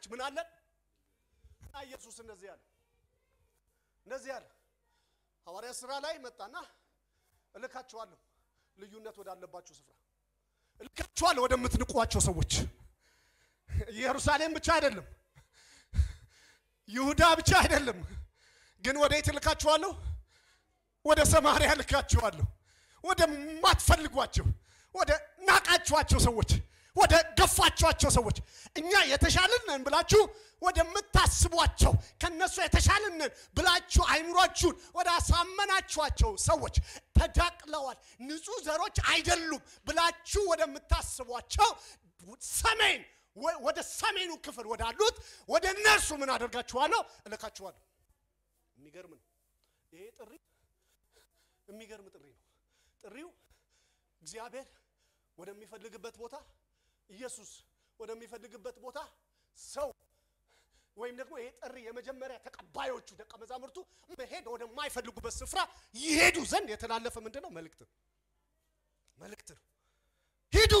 አለች። ምን አለን? እና ኢየሱስ እንደዚህ አለ እንደዚህ አለ። ሐዋርያ ስራ ላይ መጣና እልካችኋለሁ ልዩነት ወዳለባችሁ ስፍራ እልካችኋለሁ ወደምትንቋቸው ሰዎች። ኢየሩሳሌም ብቻ አይደለም፣ ይሁዳ ብቻ አይደለም። ግን ወዴት እልካችኋለሁ? ወደ ሰማርያ እልካችኋለሁ፣ ወደ ማትፈልጓቸው ወደ ናቃችኋቸው ሰዎች ወደ ገፋችኋቸው ሰዎች እኛ የተሻልንን ብላችሁ ወደምታስቧቸው ከነሱ የተሻልንን ብላችሁ አይምሯችሁን ወደ አሳመናችኋቸው ሰዎች ተዳቅለዋል፣ ንጹህ ዘሮች አይደሉም ብላችሁ ወደምታስቧቸው ሰሜን ወደ ሰሜኑ ክፍል ወዳሉት ወደ እነርሱ ምን አደርጋችኋለሁ? እልካችኋለሁ። የሚገርም ነው ይሄ ጥሪ፣ የሚገርም ጥሪ ነው። ጥሪው እግዚአብሔር ወደሚፈልግበት ቦታ ኢየሱስ ወደሚፈልግበት ቦታ ሰው ወይም ደግሞ ይሄ ጥሪ የመጀመሪያ ተቀባዮቹ ደቀ መዛሙርቱ መሄድ ወደማይፈልጉበት ስፍራ ይሄዱ ዘንድ የተላለፈ ምንድን ነው? መልእክት መልእክት ነው። ሂዱ፣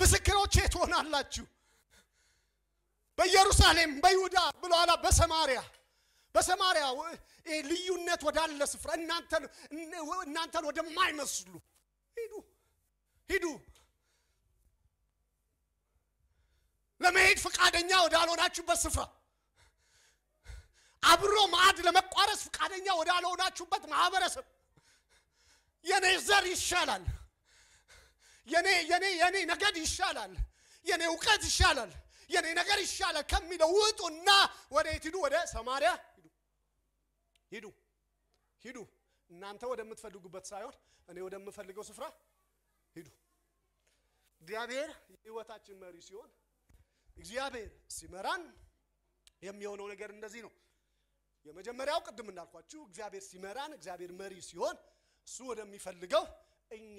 ምስክሮቼ ትሆናላችሁ በኢየሩሳሌም፣ በይሁዳ ብሏላ በሰማሪያ በሰማሪያ ልዩነት ወዳለ ስፍራ እናንተን ወደማይመስሉ ሂዱ ሂዱ ለመሄድ ፈቃደኛ ወዳልሆናችሁበት ስፍራ አብሮ ማዕድ ለመቋረስ ፈቃደኛ ወዳልሆናችሁበት ማህበረሰብ የኔ ዘር ይሻላል፣ የኔ የኔ የኔ ነገድ ይሻላል፣ የኔ እውቀት ይሻላል፣ የኔ ነገር ይሻላል ከሚለው ውጡና ወዴት ሂዱ? ወደ ሰማሪያ ሂዱ፣ ሂዱ፣ ሂዱ። እናንተ ወደምትፈልጉበት ሳይሆን እኔ ወደምፈልገው ስፍራ ሂዱ። እግዚአብሔር የህይወታችን መሪ ሲሆን እግዚአብሔር ሲመራን የሚሆነው ነገር እንደዚህ ነው። የመጀመሪያው ቅድም እንዳልኳችሁ እግዚአብሔር ሲመራን፣ እግዚአብሔር መሪ ሲሆን እሱ ወደሚፈልገው እኛ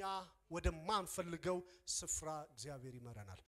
ወደማንፈልገው ስፍራ እግዚአብሔር ይመራናል።